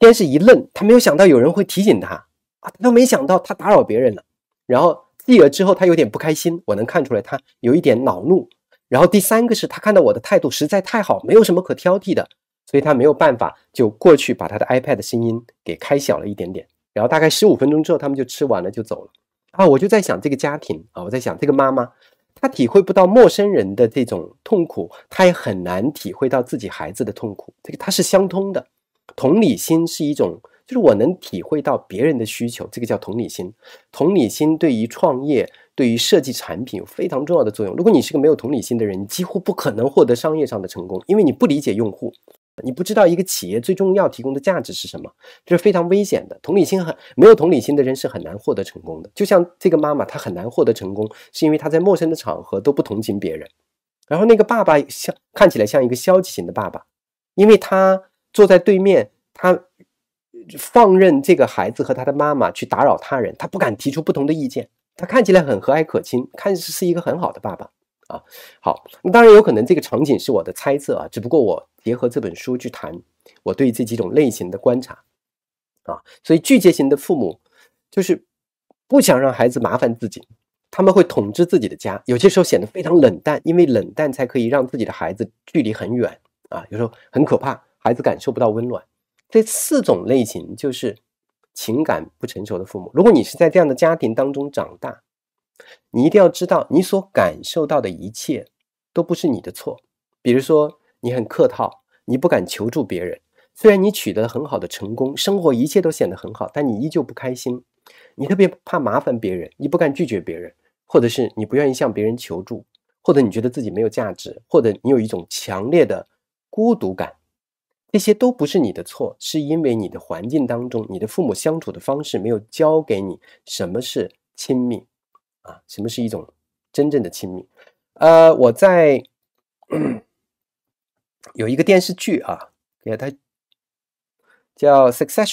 [SPEAKER 1] 先是一愣，她没有想到有人会提醒她啊，她没想到她打扰别人了。然后继而之后她有点不开心，我能看出来她有一点恼怒。然后第三个是她看到我的态度实在太好，没有什么可挑剔的。所以他没有办法，就过去把他的 iPad 声音给开小了一点点，然后大概十五分钟之后，他们就吃完了就走了。啊，我就在想这个家庭啊，我在想这个妈妈，她体会不到陌生人的这种痛苦，她也很难体会到自己孩子的痛苦。这个它是相通的，同理心是一种，就是我能体会到别人的需求，这个叫同理心。同理心对于创业、对于设计产品有非常重要的作用。如果你是个没有同理心的人，你几乎不可能获得商业上的成功，因为你不理解用户。你不知道一个企业最重要提供的价值是什么，这是非常危险的。同理心很没有同理心的人是很难获得成功的。就像这个妈妈，她很难获得成功，是因为她在陌生的场合都不同情别人。然后那个爸爸像看起来像一个消极型的爸爸，因为他坐在对面，他放任这个孩子和他的妈妈去打扰他人，他不敢提出不同的意见。他看起来很和蔼可亲，看似是一个很好的爸爸。啊，好，那当然有可能这个场景是我的猜测啊，只不过我结合这本书去谈我对这几种类型的观察啊，所以拒绝型的父母就是不想让孩子麻烦自己，他们会统治自己的家，有些时候显得非常冷淡，因为冷淡才可以让自己的孩子距离很远啊，有时候很可怕，孩子感受不到温暖。这四种类型就是情感不成熟的父母，如果你是在这样的家庭当中长大。你一定要知道，你所感受到的一切都不是你的错。比如说，你很客套，你不敢求助别人；虽然你取得了很好的成功，生活一切都显得很好，但你依旧不开心。你特别怕麻烦别人，你不敢拒绝别人，或者是你不愿意向别人求助，或者你觉得自己没有价值，或者你有一种强烈的孤独感。这些都不是你的错，是因为你的环境当中，你的父母相处的方式没有教给你什么是亲密。啊，什么是一种真正的亲密？呃，我在 有一个电视剧啊，给它叫《Succession》，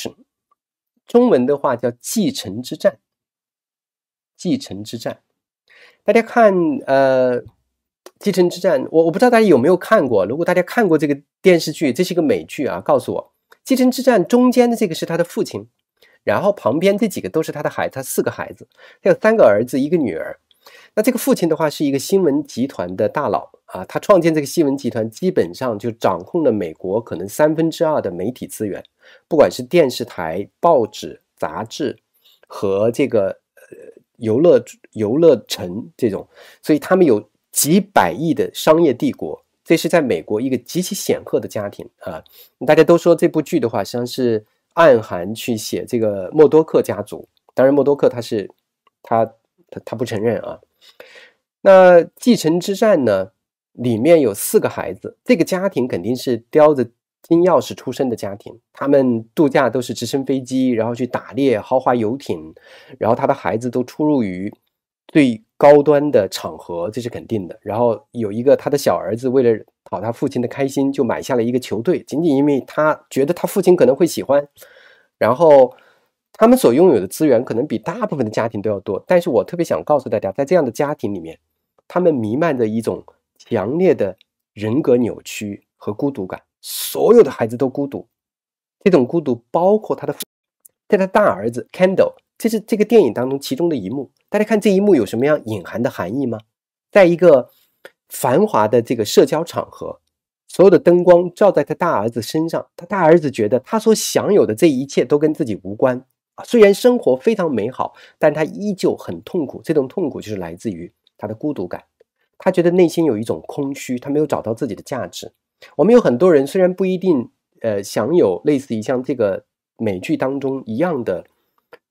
[SPEAKER 1] 中文的话叫《继承之战》。继承之战，大家看，呃，《继承之战》，我我不知道大家有没有看过。如果大家看过这个电视剧，这是一个美剧啊，告诉我，《继承之战》中间的这个是他的父亲。然后旁边这几个都是他的孩，子，他四个孩子，他有三个儿子，一个女儿。那这个父亲的话是一个新闻集团的大佬啊，他创建这个新闻集团，基本上就掌控了美国可能三分之二的媒体资源，不管是电视台、报纸、杂志和这个呃游乐游乐城这种，所以他们有几百亿的商业帝国，这是在美国一个极其显赫的家庭啊。大家都说这部剧的话，实际上是。暗含去写这个默多克家族，当然默多克他是他他他不承认啊。那继承之战呢？里面有四个孩子，这个家庭肯定是叼着金钥匙出生的家庭。他们度假都是直升飞机，然后去打猎，豪华游艇，然后他的孩子都出入于。最高端的场合，这是肯定的。然后有一个他的小儿子，为了讨他父亲的开心，就买下了一个球队，仅仅因为他觉得他父亲可能会喜欢。然后他们所拥有的资源可能比大部分的家庭都要多。但是我特别想告诉大家，在这样的家庭里面，他们弥漫着一种强烈的人格扭曲和孤独感。所有的孩子都孤独，这种孤独包括他的，在他大儿子 Candle。这是这个电影当中其中的一幕，大家看这一幕有什么样隐含的含义吗？在一个繁华的这个社交场合，所有的灯光照在他大儿子身上，他大儿子觉得他所享有的这一切都跟自己无关啊。虽然生活非常美好，但他依旧很痛苦。这种痛苦就是来自于他的孤独感，他觉得内心有一种空虚，他没有找到自己的价值。我们有很多人虽然不一定呃享有类似于像这个美剧当中一样的。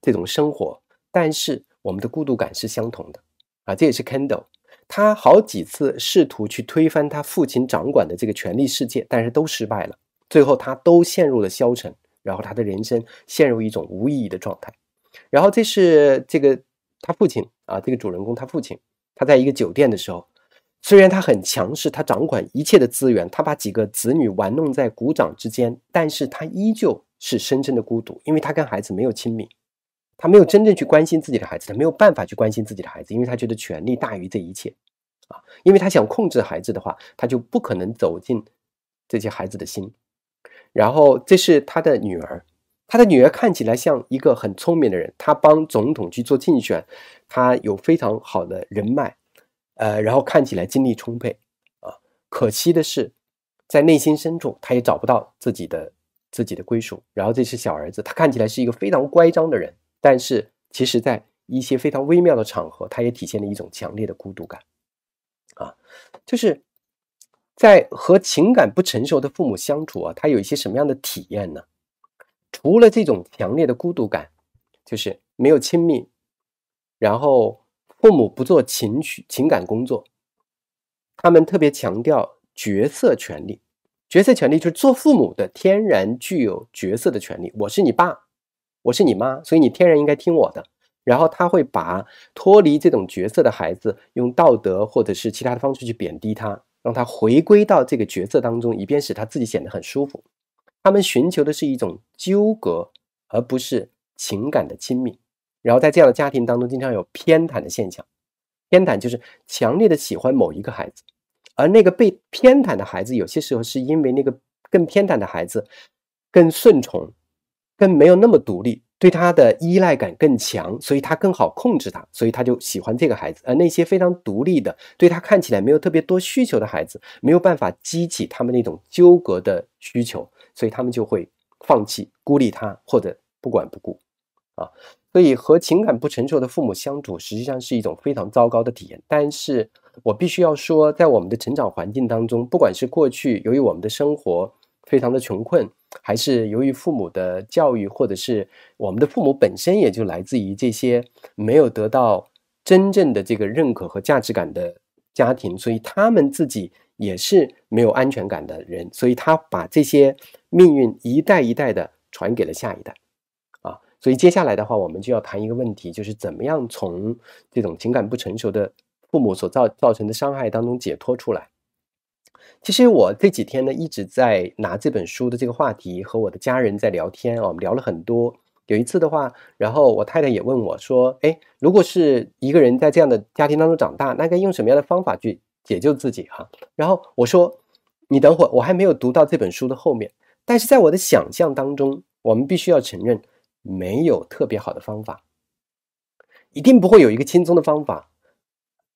[SPEAKER 1] 这种生活，但是我们的孤独感是相同的啊！这也是 k e n d a l l 他好几次试图去推翻他父亲掌管的这个权力世界，但是都失败了。最后他都陷入了消沉，然后他的人生陷入一种无意义的状态。然后这是这个他父亲啊，这个主人公他父亲，他在一个酒店的时候，虽然他很强势，他掌管一切的资源，他把几个子女玩弄在股掌之间，但是他依旧是深深的孤独，因为他跟孩子没有亲密。他没有真正去关心自己的孩子，他没有办法去关心自己的孩子，因为他觉得权力大于这一切，啊，因为他想控制孩子的话，他就不可能走进这些孩子的心。然后，这是他的女儿，他的女儿看起来像一个很聪明的人，他帮总统去做竞选，他有非常好的人脉，呃，然后看起来精力充沛，啊，可惜的是，在内心深处，他也找不到自己的自己的归属。然后，这是小儿子，他看起来是一个非常乖张的人。但是，其实，在一些非常微妙的场合，它也体现了一种强烈的孤独感，啊，就是在和情感不成熟的父母相处啊，他有一些什么样的体验呢？除了这种强烈的孤独感，就是没有亲密，然后父母不做情绪情感工作，他们特别强调角色权利，角色权利就是做父母的天然具有角色的权利，我是你爸。我是你妈，所以你天然应该听我的。然后他会把脱离这种角色的孩子用道德或者是其他的方式去贬低他，让他回归到这个角色当中，以便使他自己显得很舒服。他们寻求的是一种纠葛，而不是情感的亲密。然后在这样的家庭当中，经常有偏袒的现象。偏袒就是强烈的喜欢某一个孩子，而那个被偏袒的孩子，有些时候是因为那个更偏袒的孩子更顺从。更没有那么独立，对他的依赖感更强，所以他更好控制他，所以他就喜欢这个孩子。而那些非常独立的，对他看起来没有特别多需求的孩子，没有办法激起他们那种纠葛的需求，所以他们就会放弃、孤立他或者不管不顾。啊，所以和情感不成熟的父母相处，实际上是一种非常糟糕的体验。但是我必须要说，在我们的成长环境当中，不管是过去，由于我们的生活非常的穷困。还是由于父母的教育，或者是我们的父母本身，也就来自于这些没有得到真正的这个认可和价值感的家庭，所以他们自己也是没有安全感的人，所以他把这些命运一代一代的传给了下一代。啊，所以接下来的话，我们就要谈一个问题，就是怎么样从这种情感不成熟的父母所造造成的伤害当中解脱出来。其实我这几天呢一直在拿这本书的这个话题和我的家人在聊天啊，我们聊了很多。有一次的话，然后我太太也问我说：“哎，如果是一个人在这样的家庭当中长大，那该用什么样的方法去解救自己？”哈，然后我说：“你等会儿，我还没有读到这本书的后面，但是在我的想象当中，我们必须要承认，没有特别好的方法，一定不会有一个轻松的方法。”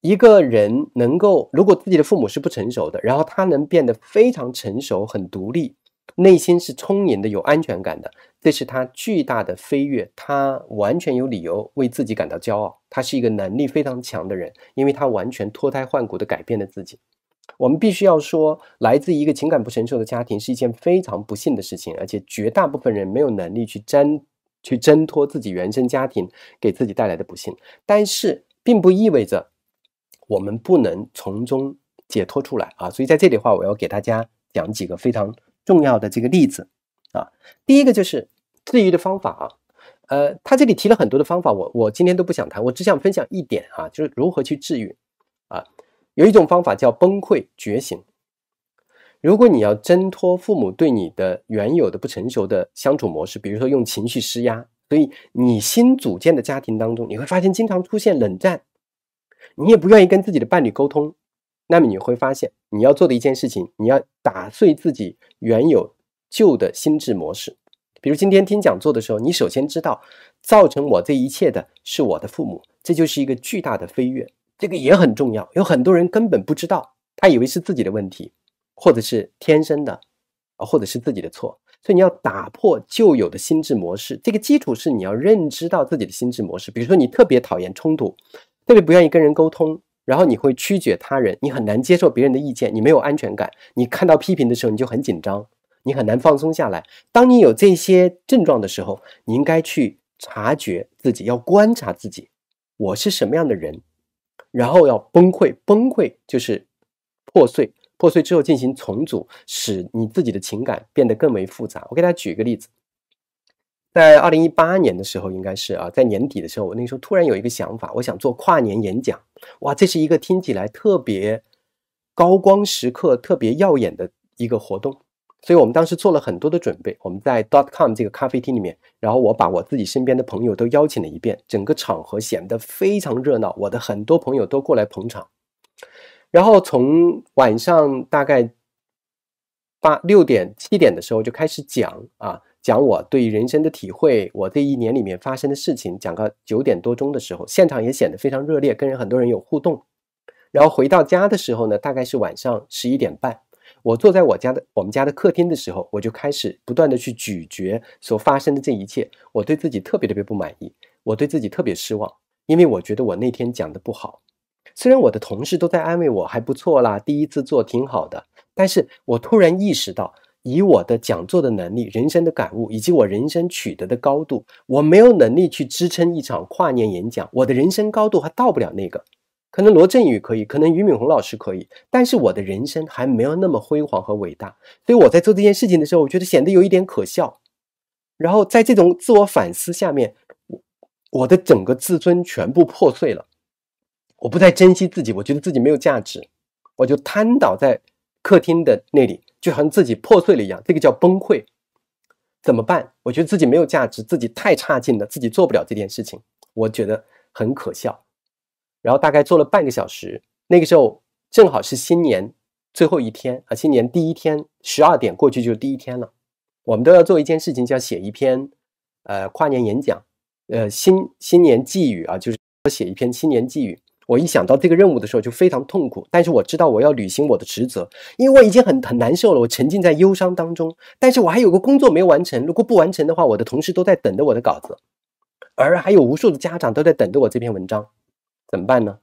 [SPEAKER 1] 一个人能够，如果自己的父母是不成熟的，然后他能变得非常成熟、很独立，内心是充盈的、有安全感的，这是他巨大的飞跃。他完全有理由为自己感到骄傲。他是一个能力非常强的人，因为他完全脱胎换骨的改变了自己。我们必须要说，来自一个情感不成熟的家庭是一件非常不幸的事情，而且绝大部分人没有能力去挣、去挣脱自己原生家庭给自己带来的不幸。但是，并不意味着。我们不能从中解脱出来啊，所以在这里的话，我要给大家讲几个非常重要的这个例子啊。第一个就是治愈的方法啊，呃，他这里提了很多的方法，我我今天都不想谈，我只想分享一点啊，就是如何去治愈啊。有一种方法叫崩溃觉醒。如果你要挣脱父母对你的原有的不成熟的相处模式，比如说用情绪施压，所以你新组建的家庭当中，你会发现经常出现冷战。你也不愿意跟自己的伴侣沟通，那么你会发现你要做的一件事情，你要打碎自己原有旧的心智模式。比如今天听讲座的时候，你首先知道造成我这一切的是我的父母，这就是一个巨大的飞跃，这个也很重要。有很多人根本不知道，他以为是自己的问题，或者是天生的，啊，或者是自己的错，所以你要打破旧有的心智模式。这个基础是你要认知到自己的心智模式。比如说你特别讨厌冲突。特别不愿意跟人沟通，然后你会曲解他人，你很难接受别人的意见，你没有安全感，你看到批评的时候你就很紧张，你很难放松下来。当你有这些症状的时候，你应该去察觉自己，要观察自己，我是什么样的人，然后要崩溃，崩溃就是破碎，破碎之后进行重组，使你自己的情感变得更为复杂。我给大家举一个例子。在二零一八年的时候，应该是啊，在年底的时候，我那时候突然有一个想法，我想做跨年演讲。哇，这是一个听起来特别高光时刻、特别耀眼的一个活动，所以我们当时做了很多的准备。我们在 dotcom 这个咖啡厅里面，然后我把我自己身边的朋友都邀请了一遍，整个场合显得非常热闹。我的很多朋友都过来捧场，然后从晚上大概八六点七点的时候就开始讲啊。讲我对人生的体会，我这一年里面发生的事情，讲个九点多钟的时候，现场也显得非常热烈，跟人很多人有互动。然后回到家的时候呢，大概是晚上十一点半，我坐在我家的我们家的客厅的时候，我就开始不断的去咀嚼所发生的这一切。我对自己特别特别不满意，我对自己特别失望，因为我觉得我那天讲的不好。虽然我的同事都在安慰我，还不错啦，第一次做挺好的，但是我突然意识到。以我的讲座的能力、人生的感悟以及我人生取得的高度，我没有能力去支撑一场跨年演讲。我的人生高度还到不了那个，可能罗振宇可以，可能俞敏洪老师可以，但是我的人生还没有那么辉煌和伟大。所以我在做这件事情的时候，我觉得显得有一点可笑。然后在这种自我反思下面，我我的整个自尊全部破碎了。我不再珍惜自己，我觉得自己没有价值，我就瘫倒在。客厅的那里，就好像自己破碎了一样，这个叫崩溃。怎么办？我觉得自己没有价值，自己太差劲了，自己做不了这件事情，我觉得很可笑。然后大概做了半个小时，那个时候正好是新年最后一天啊，新年第一天，十二点过去就是第一天了。我们都要做一件事情，叫写一篇呃跨年演讲，呃新新年寄语啊，就是写一篇新年寄语。我一想到这个任务的时候，就非常痛苦。但是我知道我要履行我的职责，因为我已经很很难受了，我沉浸在忧伤当中。但是我还有个工作没有完成，如果不完成的话，我的同事都在等着我的稿子，而还有无数的家长都在等着我这篇文章，怎么办呢？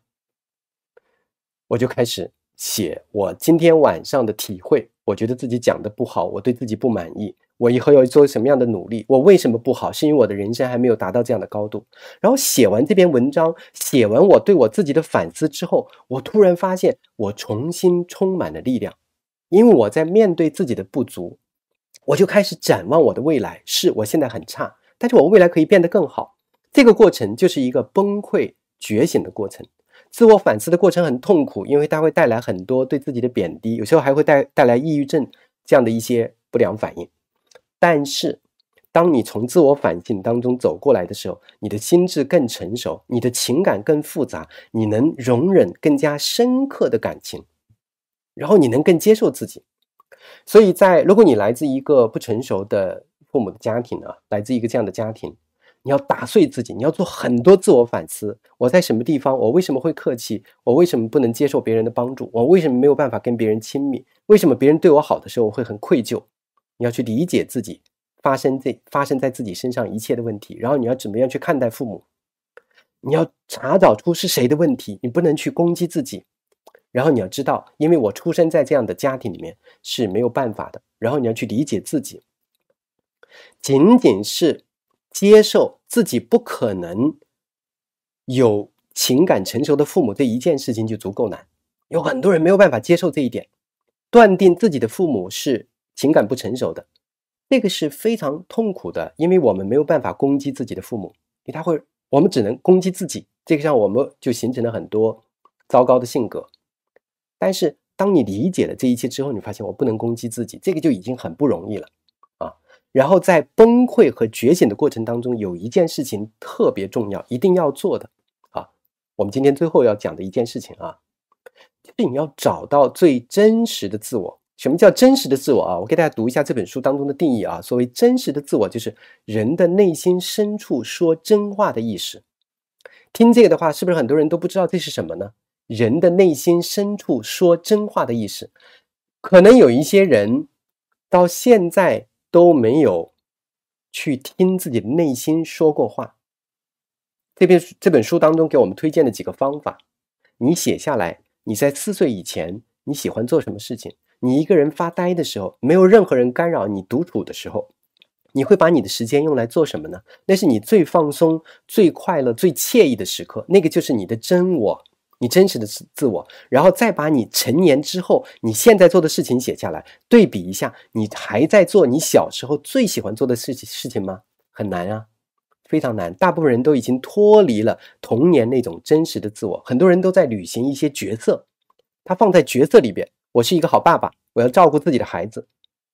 [SPEAKER 1] 我就开始写我今天晚上的体会。我觉得自己讲的不好，我对自己不满意。我以后要做什么样的努力？我为什么不好？是因为我的人生还没有达到这样的高度。然后写完这篇文章，写完我对我自己的反思之后，我突然发现我重新充满了力量，因为我在面对自己的不足，我就开始展望我的未来。是我现在很差，但是我未来可以变得更好。这个过程就是一个崩溃觉醒的过程，自我反思的过程很痛苦，因为它会带来很多对自己的贬低，有时候还会带带来抑郁症这样的一些不良反应。但是，当你从自我反省当中走过来的时候，你的心智更成熟，你的情感更复杂，你能容忍更加深刻的感情，然后你能更接受自己。所以在如果你来自一个不成熟的父母的家庭啊，来自一个这样的家庭，你要打碎自己，你要做很多自我反思：我在什么地方？我为什么会客气？我为什么不能接受别人的帮助？我为什么没有办法跟别人亲密？为什么别人对我好的时候我会很愧疚？你要去理解自己发生这发生在自己身上一切的问题，然后你要怎么样去看待父母？你要查找出是谁的问题？你不能去攻击自己。然后你要知道，因为我出生在这样的家庭里面是没有办法的。然后你要去理解自己，仅仅是接受自己不可能有情感成熟的父母这一件事情就足够难。有很多人没有办法接受这一点，断定自己的父母是。情感不成熟的，这个是非常痛苦的，因为我们没有办法攻击自己的父母，因为他会，我们只能攻击自己。这个上我们就形成了很多糟糕的性格。但是当你理解了这一切之后，你发现我不能攻击自己，这个就已经很不容易了啊。然后在崩溃和觉醒的过程当中，有一件事情特别重要，一定要做的啊。我们今天最后要讲的一件事情啊，就是你要找到最真实的自我。什么叫真实的自我啊？我给大家读一下这本书当中的定义啊。所谓真实的自我，就是人的内心深处说真话的意识。听这个的话，是不是很多人都不知道这是什么呢？人的内心深处说真话的意识，可能有一些人到现在都没有去听自己的内心说过话。这篇这本书当中给我们推荐的几个方法，你写下来。你在四岁以前。你喜欢做什么事情？你一个人发呆的时候，没有任何人干扰你，独处的时候，你会把你的时间用来做什么呢？那是你最放松、最快乐、最惬意的时刻，那个就是你的真我，你真实的自我。然后再把你成年之后你现在做的事情写下来，对比一下，你还在做你小时候最喜欢做的事情事情吗？很难啊，非常难。大部分人都已经脱离了童年那种真实的自我，很多人都在履行一些角色。他放在角色里边，我是一个好爸爸，我要照顾自己的孩子；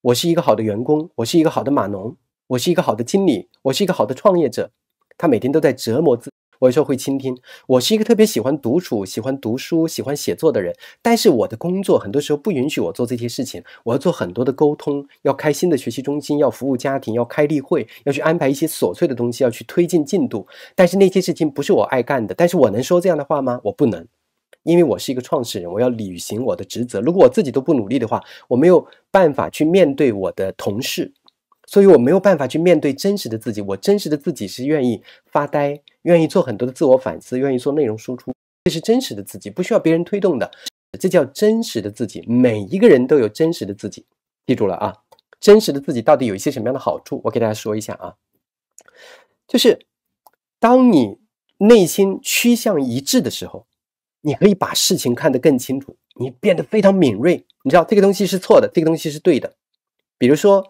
[SPEAKER 1] 我是一个好的员工，我是一个好的码农，我是一个好的经理，我是一个好的创业者。他每天都在折磨自己。我有时候会倾听。我是一个特别喜欢独处、喜欢读书、喜欢写作的人，但是我的工作很多时候不允许我做这些事情。我要做很多的沟通，要开新的学习中心，要服务家庭，要开例会，要去安排一些琐碎的东西，要去推进进度。但是那些事情不是我爱干的。但是我能说这样的话吗？我不能。因为我是一个创始人，我要履行我的职责。如果我自己都不努力的话，我没有办法去面对我的同事，所以我没有办法去面对真实的自己。我真实的自己是愿意发呆，愿意做很多的自我反思，愿意做内容输出，这是真实的自己，不需要别人推动的。这叫真实的自己。每一个人都有真实的自己，记住了啊！真实的自己到底有一些什么样的好处？我给大家说一下啊，就是当你内心趋向一致的时候。你可以把事情看得更清楚，你变得非常敏锐。你知道这个东西是错的，这个东西是对的。比如说，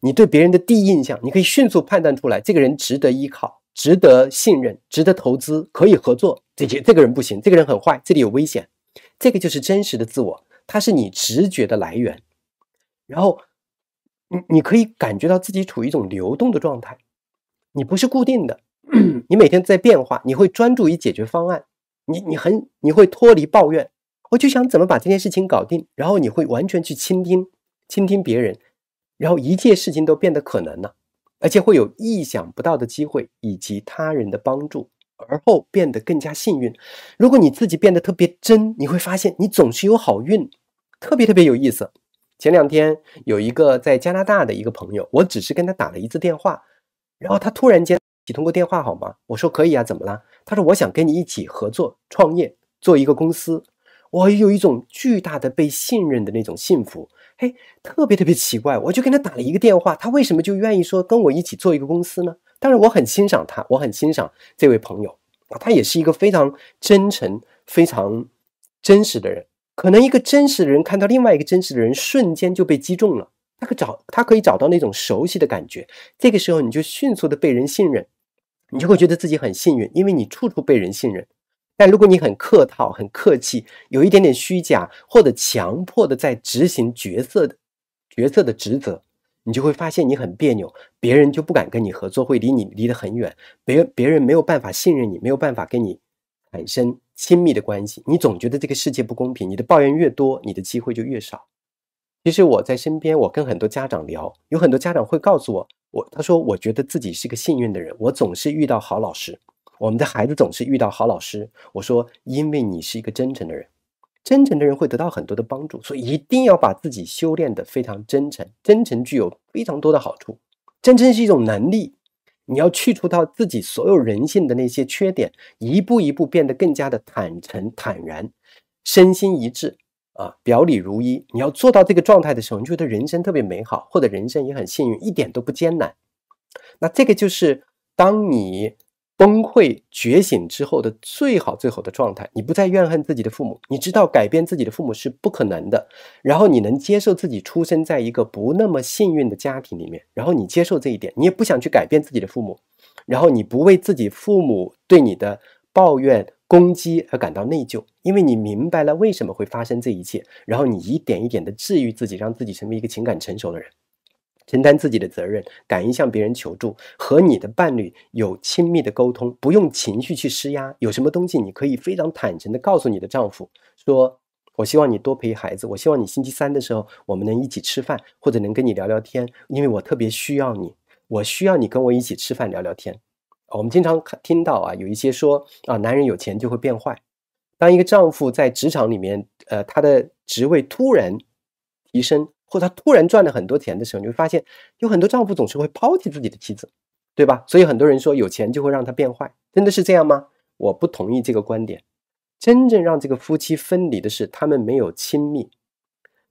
[SPEAKER 1] 你对别人的第一印象，你可以迅速判断出来，这个人值得依靠，值得信任，值得投资，可以合作。这些，这个人不行，这个人很坏，这里有危险。这个就是真实的自我，它是你直觉的来源。然后，你你可以感觉到自己处于一种流动的状态，你不是固定的，你每天在变化。你会专注于解决方案。你你很你会脱离抱怨，我就想怎么把这件事情搞定。然后你会完全去倾听，倾听别人，然后一切事情都变得可能了，而且会有意想不到的机会以及他人的帮助，而后变得更加幸运。如果你自己变得特别真，你会发现你总是有好运，特别特别有意思。前两天有一个在加拿大的一个朋友，我只是跟他打了一次电话，然后他突然间。你通过电话好吗？我说可以啊，怎么了？他说我想跟你一起合作创业，做一个公司。我有一种巨大的被信任的那种幸福，嘿，特别特别奇怪。我就跟他打了一个电话，他为什么就愿意说跟我一起做一个公司呢？但是我很欣赏他，我很欣赏这位朋友啊，他也是一个非常真诚、非常真实的人。可能一个真实的人看到另外一个真实的人，瞬间就被击中了。他可找他可以找到那种熟悉的感觉，这个时候你就迅速的被人信任。你就会觉得自己很幸运，因为你处处被人信任。但如果你很客套、很客气，有一点点虚假或者强迫的在执行角色的角色的职责，你就会发现你很别扭，别人就不敢跟你合作，会离你离得很远，别别人没有办法信任你，没有办法跟你产生亲密的关系。你总觉得这个世界不公平，你的抱怨越多，你的机会就越少。其实我在身边，我跟很多家长聊，有很多家长会告诉我。我他说，我觉得自己是个幸运的人，我总是遇到好老师，我们的孩子总是遇到好老师。我说，因为你是一个真诚的人，真诚的人会得到很多的帮助，所以一定要把自己修炼的非常真诚，真诚具有非常多的好处。真诚是一种能力，你要去除掉自己所有人性的那些缺点，一步一步变得更加的坦诚、坦然，身心一致。啊，表里如一，你要做到这个状态的时候，你就觉得人生特别美好，或者人生也很幸运，一点都不艰难。那这个就是当你崩溃觉醒之后的最好最好的状态。你不再怨恨自己的父母，你知道改变自己的父母是不可能的，然后你能接受自己出生在一个不那么幸运的家庭里面，然后你接受这一点，你也不想去改变自己的父母，然后你不为自己父母对你的抱怨。攻击而感到内疚，因为你明白了为什么会发生这一切，然后你一点一点的治愈自己，让自己成为一个情感成熟的人，承担自己的责任，敢于向别人求助，和你的伴侣有亲密的沟通，不用情绪去施压，有什么东西你可以非常坦诚的告诉你的丈夫，说我希望你多陪孩子，我希望你星期三的时候我们能一起吃饭，或者能跟你聊聊天，因为我特别需要你，我需要你跟我一起吃饭聊聊天。我们经常听到啊，有一些说啊，男人有钱就会变坏。当一个丈夫在职场里面，呃，他的职位突然提升，或者他突然赚了很多钱的时候，你会发现有很多丈夫总是会抛弃自己的妻子，对吧？所以很多人说有钱就会让他变坏，真的是这样吗？我不同意这个观点。真正让这个夫妻分离的是他们没有亲密。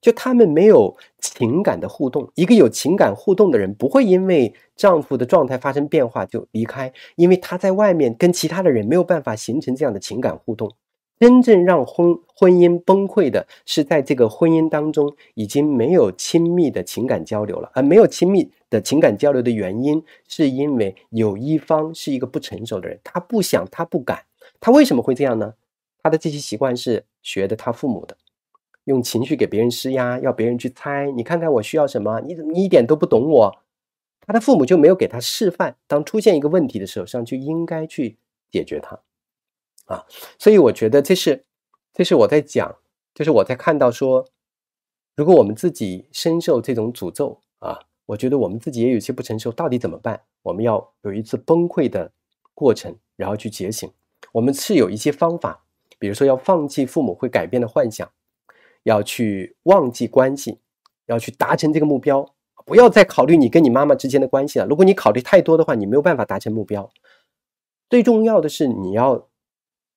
[SPEAKER 1] 就他们没有情感的互动，一个有情感互动的人不会因为丈夫的状态发生变化就离开，因为他在外面跟其他的人没有办法形成这样的情感互动。真正让婚婚姻崩溃的是，在这个婚姻当中已经没有亲密的情感交流了，而没有亲密的情感交流的原因，是因为有一方是一个不成熟的人，他不想，他不敢，他为什么会这样呢？他的这些习惯是学的他父母的。用情绪给别人施压，要别人去猜。你看看我需要什么？你怎么一点都不懂我？他的父母就没有给他示范，当出现一个问题的时候，上就应该去解决它。啊，所以我觉得这是，这是我在讲，就是我在看到说，如果我们自己深受这种诅咒啊，我觉得我们自己也有些不承受，到底怎么办？我们要有一次崩溃的过程，然后去觉醒。我们是有一些方法，比如说要放弃父母会改变的幻想。要去忘记关系，要去达成这个目标，不要再考虑你跟你妈妈之间的关系了。如果你考虑太多的话，你没有办法达成目标。最重要的是，你要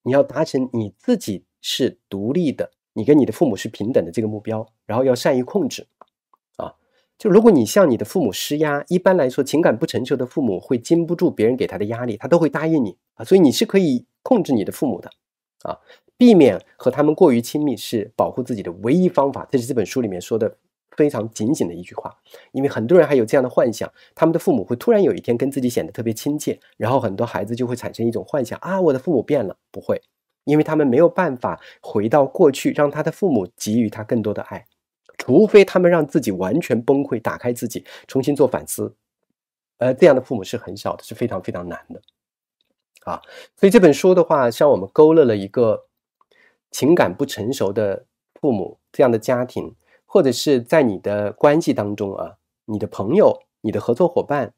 [SPEAKER 1] 你要达成你自己是独立的，你跟你的父母是平等的这个目标，然后要善于控制啊。就如果你向你的父母施压，一般来说，情感不成熟的父母会经不住别人给他的压力，他都会答应你啊。所以你是可以控制你的父母的啊。避免和他们过于亲密是保护自己的唯一方法。这是这本书里面说的非常仅仅的一句话。因为很多人还有这样的幻想：，他们的父母会突然有一天跟自己显得特别亲切，然后很多孩子就会产生一种幻想：，啊，我的父母变了。不会，因为他们没有办法回到过去，让他的父母给予他更多的爱，除非他们让自己完全崩溃，打开自己，重新做反思。呃，这样的父母是很少的，是非常非常难的。啊，所以这本书的话，像我们勾勒了一个。情感不成熟的父母，这样的家庭，或者是在你的关系当中啊，你的朋友、你的合作伙伴，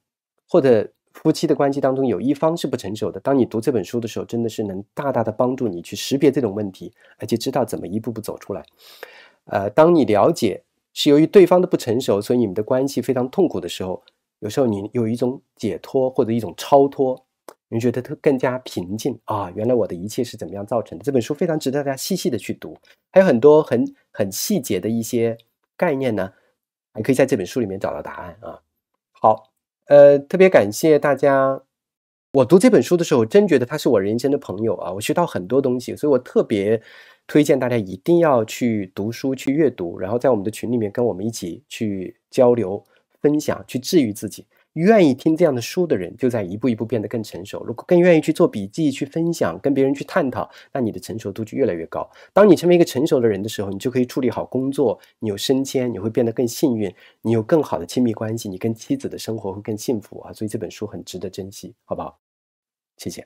[SPEAKER 1] 或者夫妻的关系当中，有一方是不成熟的。当你读这本书的时候，真的是能大大的帮助你去识别这种问题，而且知道怎么一步步走出来。呃，当你了解是由于对方的不成熟，所以你们的关系非常痛苦的时候，有时候你有一种解脱或者一种超脱。你觉得它更加平静啊？原来我的一切是怎么样造成的？这本书非常值得大家细细的去读，还有很多很很细节的一些概念呢，还可以在这本书里面找到答案啊。好，呃，特别感谢大家。我读这本书的时候，真觉得他是我人生的朋友啊。我学到很多东西，所以我特别推荐大家一定要去读书去阅读，然后在我们的群里面跟我们一起去交流分享，去治愈自己。愿意听这样的书的人，就在一步一步变得更成熟。如果更愿意去做笔记、去分享、跟别人去探讨，那你的成熟度就越来越高。当你成为一个成熟的人的时候，你就可以处理好工作，你有升迁，你会变得更幸运，你有更好的亲密关系，你跟妻子的生活会更幸福啊！所以这本书很值得珍惜，好不好？谢谢。